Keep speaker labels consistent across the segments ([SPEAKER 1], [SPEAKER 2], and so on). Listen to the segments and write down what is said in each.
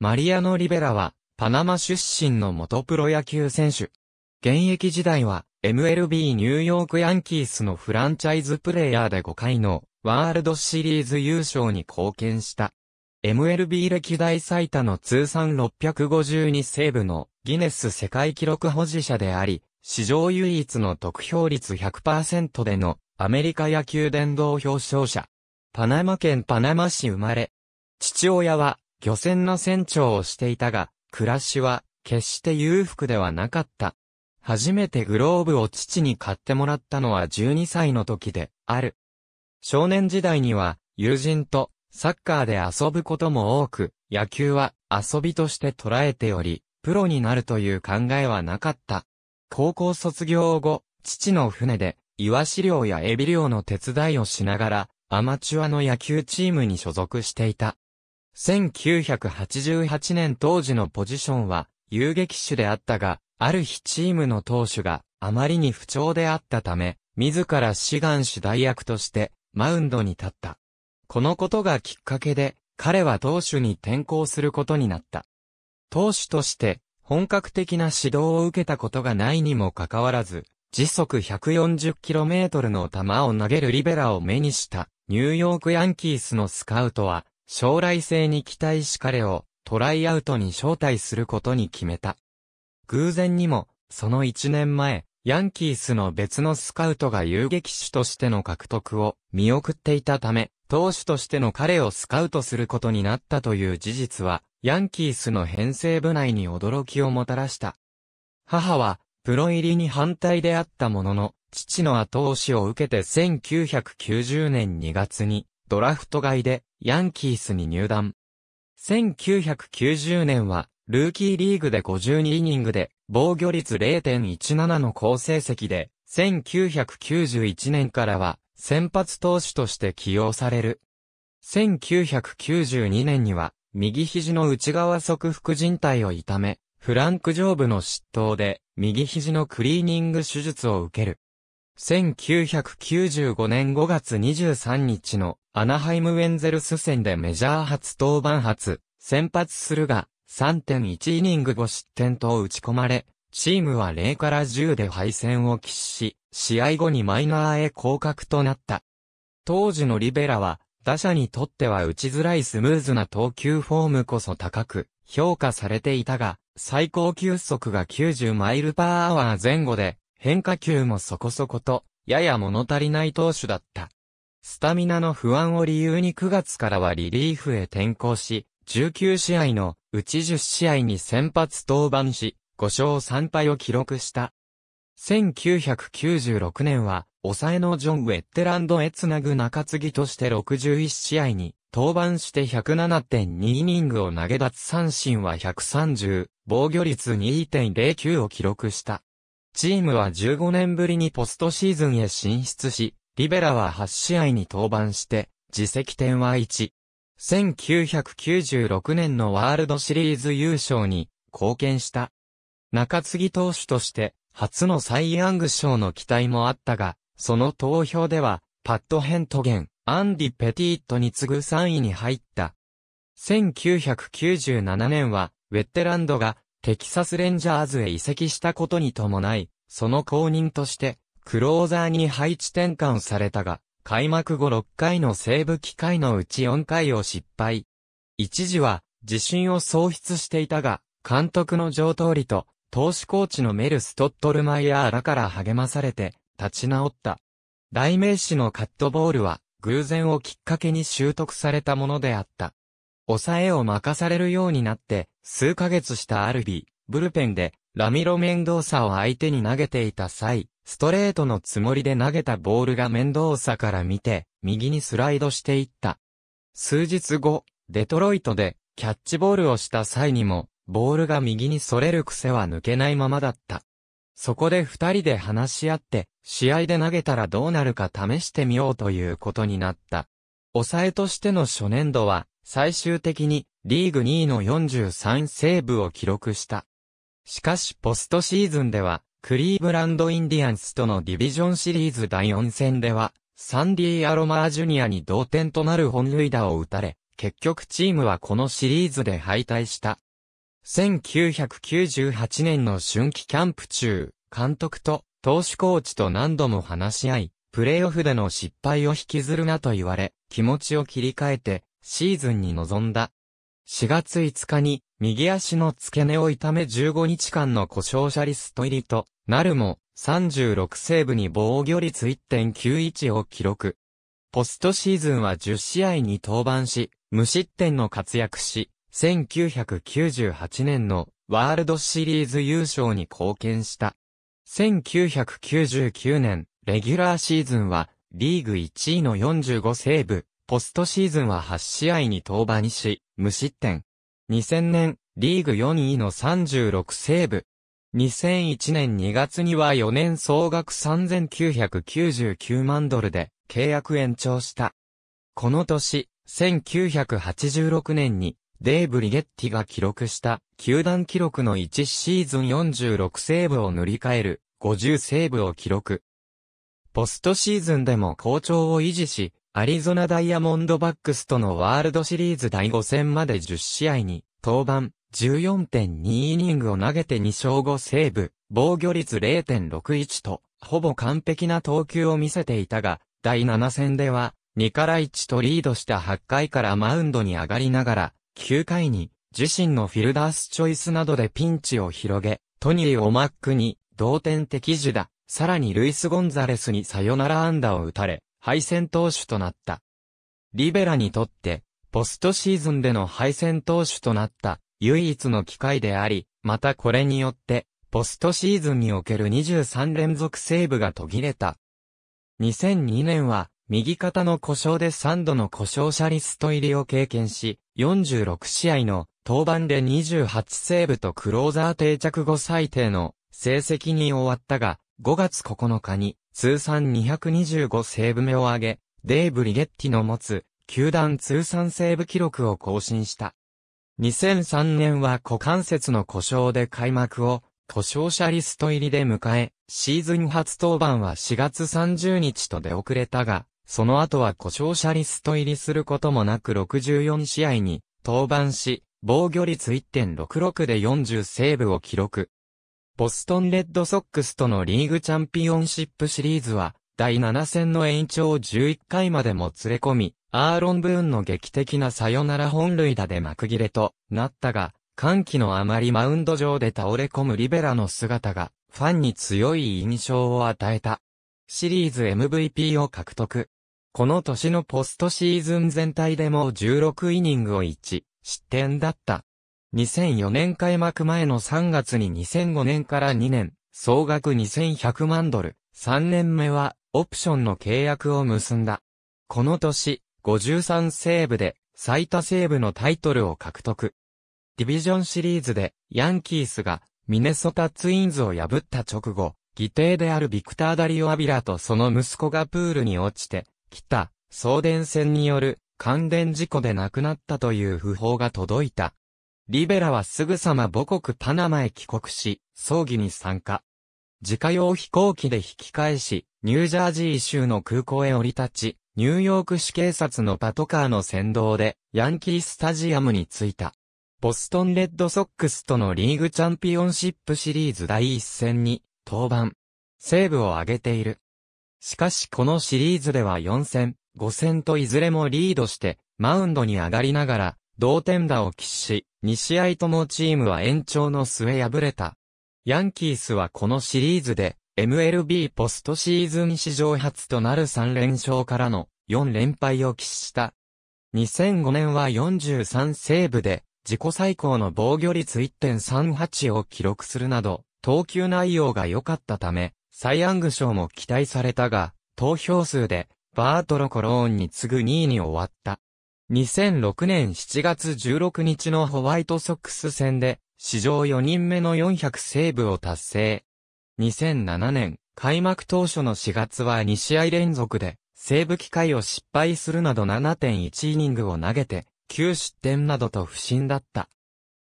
[SPEAKER 1] マリアノ・リベラは、パナマ出身の元プロ野球選手。現役時代は、MLB ニューヨークヤンキースのフランチャイズプレイヤーで5回のワールドシリーズ優勝に貢献した。MLB 歴代最多の通算652セーブのギネス世界記録保持者であり、史上唯一の得票率100%でのアメリカ野球殿堂表彰者。パナマ県パナマ市生まれ。父親は漁船の船長をしていたが、暮らしは決して裕福ではなかった。初めてグローブを父に買ってもらったのは12歳の時である。少年時代には友人とサッカーで遊ぶことも多く、野球は遊びとして捉えており、プロになるという考えはなかった。高校卒業後、父の船で、イワシ漁やエビ漁の手伝いをしながら、アマチュアの野球チームに所属していた。1988年当時のポジションは遊撃手であったが、ある日チームの投手があまりに不調であったため、自ら志願主代役としてマウンドに立った。このことがきっかけで、彼は投手に転向することになった。投手として本格的な指導を受けたことがないにもかかわらず、時速 140km の球を投げるリベラを目にしたニューヨークヤンキースのスカウトは将来性に期待し彼をトライアウトに招待することに決めた。偶然にも、その1年前、ヤンキースの別のスカウトが遊撃手としての獲得を見送っていたため、投手としての彼をスカウトすることになったという事実は、ヤンキースの編成部内に驚きをもたらした。母は、プロ入りに反対であったものの、父の後押しを受けて1990年2月に、ドラフト外でヤンキースに入団。1990年は、ルーキーリーグで52イニングで、防御率0.17の好成績で、1991年からは、先発投手として起用される。1992年には、右肘の内側側副靭帯を痛め、フランク上部の執刀で、右肘のクリーニング手術を受ける。1995年5月23日のアナハイム・ウェンゼルス戦でメジャー初登板初、先発するが、3.1イニング5失点と打ち込まれ、チームは0から10で敗戦を喫し、試合後にマイナーへ降格となった。当時のリベラは、打者にとっては打ちづらいスムーズな投球フォームこそ高く、評価されていたが、最高球速が90マイルパーアワー前後で、変化球もそこそこと、やや物足りない投手だった。スタミナの不安を理由に9月からはリリーフへ転向し、19試合のうち10試合に先発登板し、5勝3敗を記録した。1996年は、抑えのジョン・ウェッテランドへつなぐ中継ぎとして61試合に登板して107.2イニングを投げ脱三振は130、防御率2.09を記録した。チームは15年ぶりにポストシーズンへ進出し、リベラは8試合に登板して、自責点は1。1996年のワールドシリーズ優勝に貢献した。中継ぎ投手として初のサイ・ヤング賞の期待もあったが、その投票ではパッド・ヘントゲン、アンディ・ペティットに次ぐ3位に入った。1997年は、ウェッテランドがテキサスレンジャーズへ移籍したことに伴い、その後任として、クローザーに配置転換されたが、開幕後6回の西部機会のうち4回を失敗。一時は、自信を喪失していたが、監督の上通りと、投手コーチのメル・ストットルマイヤーらから励まされて、立ち直った。代名詞のカットボールは、偶然をきっかけに習得されたものであった。抑えを任されるようになって、数ヶ月したある日、ブルペンで、ラミロ・メンドーサを相手に投げていた際、ストレートのつもりで投げたボールがメンドーサから見て、右にスライドしていった。数日後、デトロイトで、キャッチボールをした際にも、ボールが右に反れる癖は抜けないままだった。そこで二人で話し合って、試合で投げたらどうなるか試してみようということになった。抑えとしての初年度は、最終的にリーグ2位の43セーブを記録した。しかしポストシーズンでは、クリーブランドインディアンスとのディビジョンシリーズ第4戦では、サンディ・アロマージュニアに同点となる本塁打を打たれ、結局チームはこのシリーズで敗退した。1998年の春季キャンプ中、監督と投手コーチと何度も話し合い、プレーオフでの失敗を引きずるなと言われ、気持ちを切り替えて、シーズンに臨んだ。4月5日に、右足の付け根を痛め15日間の故障者リスト入りとなるも、36セーブに防御率1.91を記録。ポストシーズンは10試合に登板し、無失点の活躍し、1998年のワールドシリーズ優勝に貢献した。1999年、レギュラーシーズンは、リーグ1位の45セーブ、ポストシーズンは8試合に登板し、無失点。2000年、リーグ4位の36セーブ。2001年2月には4年総額3999万ドルで契約延長した。この年、1986年にデイブ・リゲッティが記録した球団記録の1シーズン46セーブを塗り替える50セーブを記録。ポストシーズンでも好調を維持し、アリゾナダイヤモンドバックスとのワールドシリーズ第5戦まで10試合に、登板、14.2イニングを投げて2勝5セーブ、防御率0.61と、ほぼ完璧な投球を見せていたが、第7戦では、2から1とリードした8回からマウンドに上がりながら、9回に、自身のフィルダースチョイスなどでピンチを広げ、トニー・オマックに、同点的樹だ、さらにルイス・ゴンザレスにサヨナラ安打を打たれ、敗戦投手となった。リベラにとって、ポストシーズンでの敗戦投手となった唯一の機会であり、またこれによって、ポストシーズンにおける23連続セーブが途切れた。2002年は、右肩の故障で3度の故障者リスト入りを経験し、46試合の登板で28セーブとクローザー定着後最低の成績に終わったが、5月9日に通算225セーブ目を挙げ、デイブ・リゲッティの持つ、球団通算セーブ記録を更新した。2003年は股関節の故障で開幕を、故障者リスト入りで迎え、シーズン初登板は4月30日と出遅れたが、その後は故障者リスト入りすることもなく64試合に登板し、防御率1.66で40セーブを記録。ボストンレッドソックスとのリーグチャンピオンシップシリーズは、第7戦の延長11回までも連れ込み、アーロン・ブーンの劇的なサヨナラ本塁打で幕切れとなったが、歓喜のあまりマウンド上で倒れ込むリベラの姿が、ファンに強い印象を与えた。シリーズ MVP を獲得。この年のポストシーズン全体でも16イニングを1、失点だった2004年開幕前の3月に2005年から2年、総額2100万ドル、3年目は、オプションの契約を結んだ。この年、53セーブで、最多セーブのタイトルを獲得。ディビジョンシリーズで、ヤンキースが、ミネソタツインズを破った直後、義弟であるビクター・ダリオ・アビラとその息子がプールに落ちて、来た、送電線による、関電事故で亡くなったという訃報が届いた。リベラはすぐさま母国パナマへ帰国し、葬儀に参加。自家用飛行機で引き返し、ニュージャージー州の空港へ降り立ち、ニューヨーク市警察のパトカーの先導で、ヤンキースタジアムに着いた。ボストンレッドソックスとのリーグチャンピオンシップシリーズ第一戦に、登板。セーブを挙げている。しかしこのシリーズでは4戦、5戦といずれもリードして、マウンドに上がりながら、同点打を喫し、2試合ともチームは延長の末敗れた。ヤンキースはこのシリーズで、MLB ポストシーズン史上初となる3連勝からの4連敗を喫した。2005年は43セーブで、自己最高の防御率1.38を記録するなど、投球内容が良かったため、サイ・ヤング賞も期待されたが、投票数で、バートロ・コローンに次ぐ2位に終わった。2006年7月16日のホワイトソックス戦で、史上4人目の400セーブを達成。2007年、開幕当初の4月は2試合連続で、セーブ機会を失敗するなど7.1イニングを投げて、9失点などと不振だった。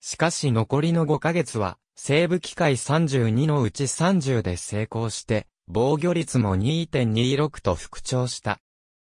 [SPEAKER 1] しかし残りの5ヶ月は、セーブ機会32のうち30で成功して、防御率も2.26と復調した。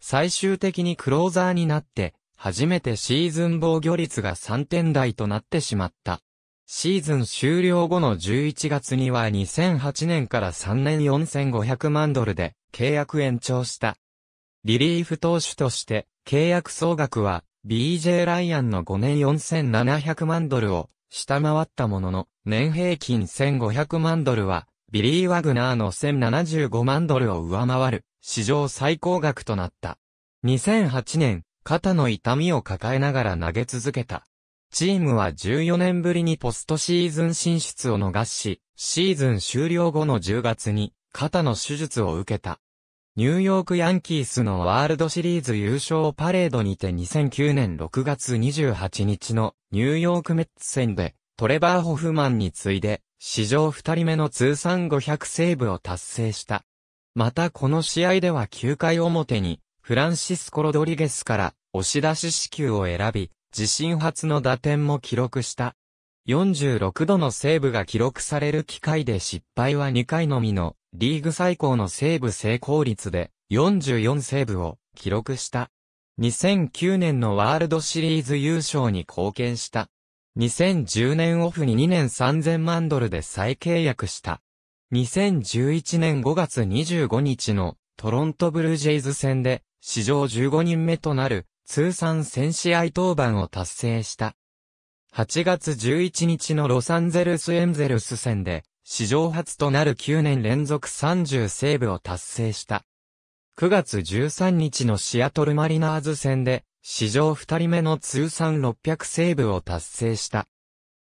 [SPEAKER 1] 最終的にクローザーになって、初めてシーズン防御率が3点台となってしまった。シーズン終了後の11月には2008年から3年4500万ドルで契約延長した。リリーフ投手として契約総額は BJ ライアンの5年4700万ドルを下回ったものの年平均1500万ドルはビリー・ワグナーの1075万ドルを上回る史上最高額となった。2008年肩の痛みを抱えながら投げ続けた。チームは14年ぶりにポストシーズン進出を逃し、シーズン終了後の10月に肩の手術を受けた。ニューヨークヤンキースのワールドシリーズ優勝パレードにて2009年6月28日のニューヨークメッツ戦でトレバー・ホフマンに次いで史上2人目の通算500セーブを達成した。またこの試合では9回表にフランシスコ・ロドリゲスから押し出し支球を選び、自身初の打点も記録した。46度のセーブが記録される機会で失敗は2回のみの、リーグ最高のセーブ成功率で44セーブを記録した。2009年のワールドシリーズ優勝に貢献した。2010年オフに2年3000万ドルで再契約した。2011年5月25日のトロントブルージェイズ戦で史上15人目となる通算1000試合登板を達成した。8月11日のロサンゼルスエンゼルス戦で、史上初となる9年連続30セーブを達成した。9月13日のシアトルマリナーズ戦で、史上2人目の通算600セーブを達成した。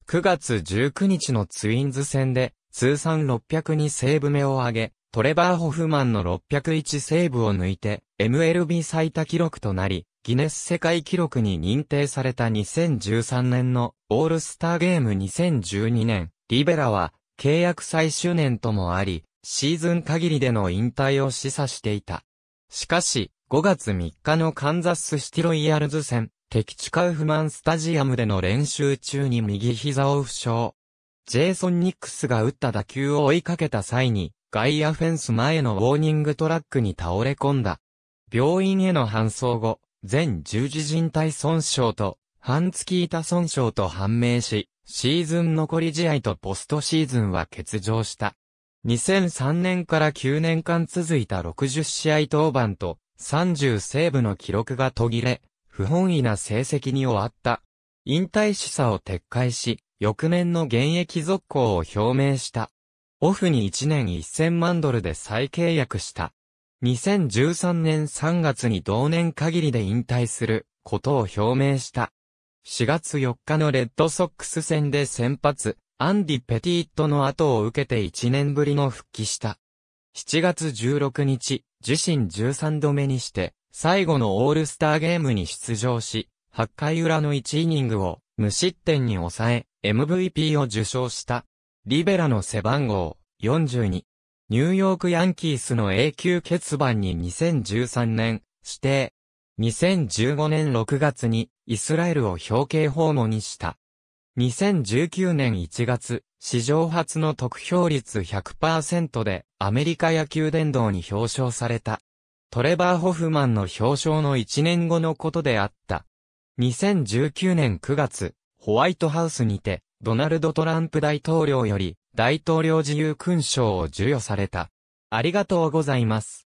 [SPEAKER 1] 9月19日のツインズ戦で、通算602セーブ目を挙げ、トレバー・ホフマンの601セーブを抜いて、MLB 最多記録となり、ギネス世界記録に認定された2013年のオールスターゲーム2012年、リベラは契約最終年ともあり、シーズン限りでの引退を示唆していた。しかし、5月3日のカンザスシティロイヤルズ戦、敵地カウフマンスタジアムでの練習中に右膝を負傷。ジェイソン・ニックスが打った打球を追いかけた際に、外野フェンス前のウォーニングトラックに倒れ込んだ。病院への搬送後、全十字人体損傷と、半月板損傷と判明し、シーズン残り試合とポストシーズンは欠場した。2003年から9年間続いた60試合登板と30セーブの記録が途切れ、不本意な成績に終わった。引退しさを撤回し、翌年の現役続行を表明した。オフに1年1000万ドルで再契約した。2013年3月に同年限りで引退することを表明した。4月4日のレッドソックス戦で先発、アンディ・ペティットの後を受けて1年ぶりの復帰した。7月16日、自身13度目にして、最後のオールスターゲームに出場し、8回裏の1イニングを無失点に抑え、MVP を受賞した。リベラの背番号、42。ニューヨークヤンキースの永久欠番に2013年、指定。2015年6月に、イスラエルを表敬訪問にした。2019年1月、史上初の得票率100%でアメリカ野球殿堂に表彰された。トレバー・ホフマンの表彰の1年後のことであった。2019年9月、ホワイトハウスにて、ドナルド・トランプ大統領より大統領自由勲章を授与された。ありがとうございます。